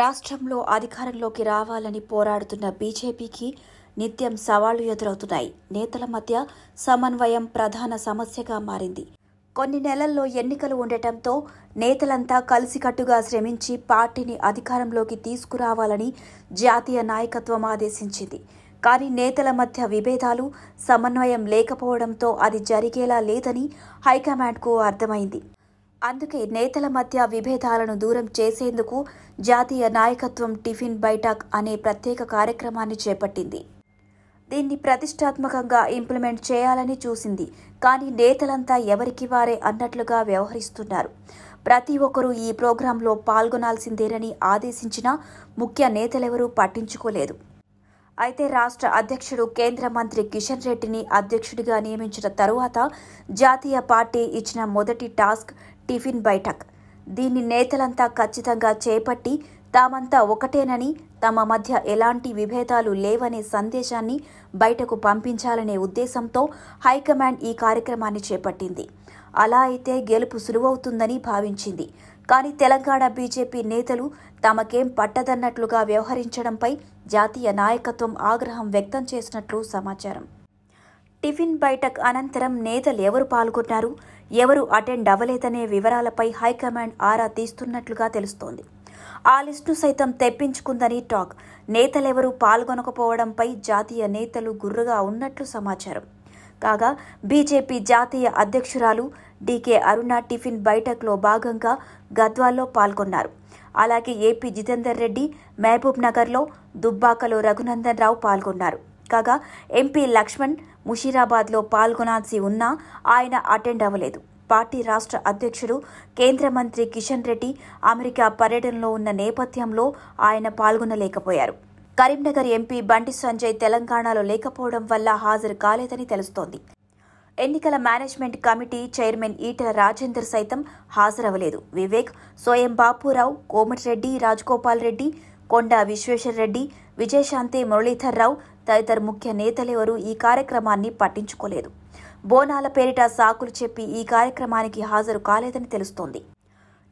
రాష్ట్రంలో అధికారంలోకి రావాలని పోరాడుతున్న బీజేపీకి నిత్యం సవాళ్లు ఎదురవుతున్నాయి నేతల మధ్య సమన్వయం ప్రధాన సమస్యగా మారింది కొన్ని నెలల్లో ఎన్నికలు ఉండటంతో నేతలంతా కలిసికట్టుగా శ్రమించి పార్టీని అధికారంలోకి తీసుకురావాలని జాతీయ నాయకత్వం ఆదేశించింది కానీ నేతల మధ్య విభేదాలు సమన్వయం లేకపోవడంతో అది జరిగేలా లేదని హైకమాండ్కు అర్థమైంది అందుకే నేతల మధ్య విభేదాలను దూరం చేసేందుకు జాతీయ నాయకత్వం టిఫిన్ బైఠాక్ అనే ప్రత్యేక కార్యక్రమాన్ని చేపట్టింది దీన్ని ప్రతిష్టాత్మకంగా ఇంప్లిమెంట్ చేయాలని చూసింది కానీ నేతలంతా ఎవరికి వారే అన్నట్లుగా వ్యవహరిస్తున్నారు ప్రతి ఒక్కరూ ఈ ప్రోగ్రాంలో పాల్గొనాల్సిందేనని ఆదేశించిన ముఖ్య నేతలెవరూ పట్టించుకోలేదు అయితే రాష్ట్ర అధ్యక్షుడు కేంద్ర మంత్రి కిషన్ రెడ్డిని అధ్యక్షుడిగా నియమించిన తరువాత జాతీయ పార్టీ ఇచ్చిన మొదటి టాస్క్ టిఫిన్ బైఠక్ దీన్ని నేతలంతా ఖచ్చితంగా చేపట్టి తామంతా ఒకటేనని తమ మధ్య ఎలాంటి విభేదాలు లేవనే సందేశాన్ని బయటకు పంపించాలనే ఉద్దేశంతో హైకమాండ్ ఈ కార్యక్రమాన్ని చేపట్టింది అలా అయితే గెలుపు సులువవుతుందని భావించింది కానీ తెలంగాణ బీజేపీ నేతలు తమకేం పట్టదన్నట్లుగా వ్యవహరించడంపై జాతీయ నాయకత్వం ఆగ్రహం వ్యక్తం చేసినట్లు సమాచారం టిఫిన్ బైటక్ అనంతరం నేతలు ఎవరు పాల్గొన్నారు ఎవరు అటెండ్ అవ్వలేదనే వివరాలపై హైకమాండ్ ఆరా తీస్తున్నట్లుగా తెలుస్తోంది ఆ లిస్టు సైతం తెప్పించుకుందని టాక్ నేతలెవరూ పాల్గొనకపోవడంపై జాతీయ నేతలు గుర్రుగా ఉన్నట్లు సమాచారం కాగా బీజేపీ జాతీయ అధ్యక్షురాలు డీకే అరుణ టిఫిన్ బైఠక్లో భాగంగా గద్వాల్లో పాల్గొన్నారు అలాగే ఏపీ జితేందర్ రెడ్డి మహబూబ్ నగర్లో దుబ్బాకలో రఘునందన్ రావు పాల్గొన్నారు కాగా ఎంపీ లక్ష్మణ్ ముషీరాబాద్లో పాల్గొనాల్సి ఉన్నా ఆయన అటెండ్ అవ్వలేదు పార్టీ రాష్ట్ర అధ్యక్షుడు కేంద్ర మంత్రి కిషన్ రెడ్డి అమెరికా పర్యటనలో ఉన్న నేపథ్యంలో ఆయన పాల్గొనలేకపోయారు కరీంనగర్ ఎంపీ బండి సంజయ్ తెలంగాణలో లేకపోవడం వల్ల హాజరు కాలేదని తెలుస్తోంది ఎన్నికల management committee chairman Eatala Rajender సైతం హాజరవ్వలేదు వివేక్ సోయం బాపురావు కోమటిరెడ్డి రాజగోపాల్ రెడ్డి కొండా విశ్వేశ్వరరెడ్డి విజయశాంతి మురళీధర్రావు తదితర ముఖ్య నేతలెవరూ ఈ కార్యక్రమాన్ని పట్టించుకోలేదు బోనాల పేరిట సాకులు చెప్పి ఈ కార్యక్రమానికి హాజరు కాలేదని తెలుస్తోంది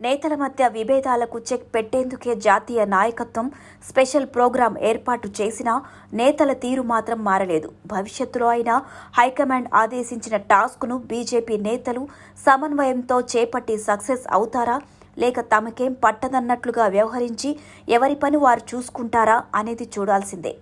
నేతల మధ్య విభేదాలకు చెక్ పెట్టేందుకే జాతీయ నాయకత్వం స్పెషల్ ప్రోగ్రాం ఏర్పాటు చేసినా నేతల తీరు మాత్రం మారలేదు భవిష్యత్తులో అయినా హైకమాండ్ ఆదేశించిన టాస్క్ను బీజేపీ నేతలు సమన్వయంతో చేపట్టి సక్సెస్ అవుతారా లేక తమకేం పట్టదన్నట్లుగా వ్యవహరించి ఎవరి పని వారు చూసుకుంటారా అనేది చూడాల్సిందే